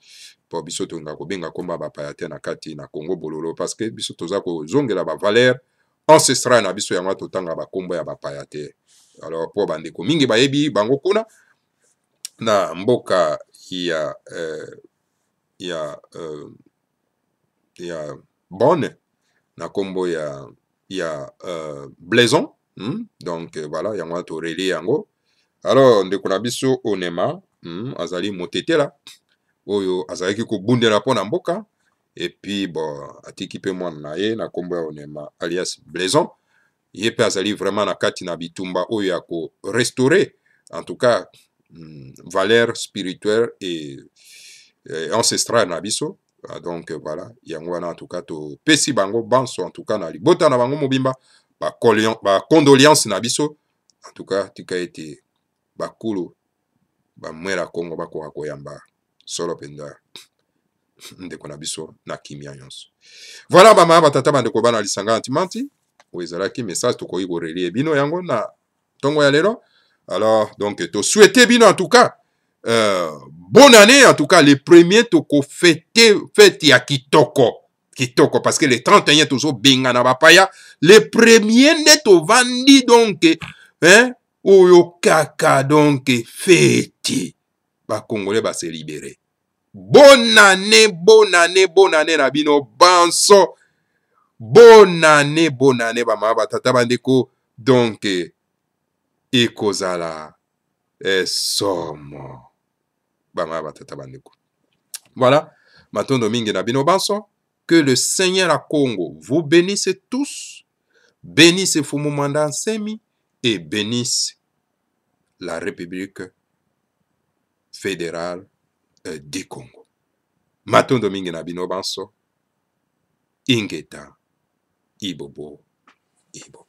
Speaker 1: mpo biso tolinga kobenga nkombo ya bapaya te na kati na congo bololo parce que biso toza kozongela bavaleur ancestrale na biso yango totanga bankombo ya bapaya te alors mpo bandeko mingi bayebi bango kuna na mboka ya euh, ya euh, ya bonne na nkombo ya il y a euh, Blaison, hmm, donc euh, voilà, un autre yango. Alors qu'on a biso Onema, hmm, azali motete oyo qu'on a dit na Et puis, bon atiki na na a Onema alias Blaison. Ye pe azali vraiment na kati na bitumba oyo ya restaurer en tout cas hmm, valeur spirituelle et, et ancestrale na biso Ah, donc voilà yango wana en tout cas topesi bango banso en tout cas na libota na bango mobimba bacondoliance na biso en tout cas tika ete bakulu bamwera kongo bakoka koyamba solo mpenza ndeko na biso na kimia nyonso voilà bamama batata bandeko bana lisanga antimanti oyo ezalaki message tokoki korelie bino yango na ntongo ya lelo alors donc tosouete bino en tout cas euh, bonne année en tout cas les premiers toko fêté fête ya kitoko kitoko parce que les 31 tozobenga na bapaya les premiers nde tovandi donc hein, oyo kaka donc feti bakongole base libere bonne année bonne année bonne année na bino banso bonne année bonne année bamama batata bandeko donc ekozala esomo eh, voilà Maton Domingue Nabino que le seigneur à congo vous bénisse tous bénisse fumu Mandan Semi et bénisse la république fédérale euh, du congo Maton Domingue Nabino banso ingeta ibobo ibo.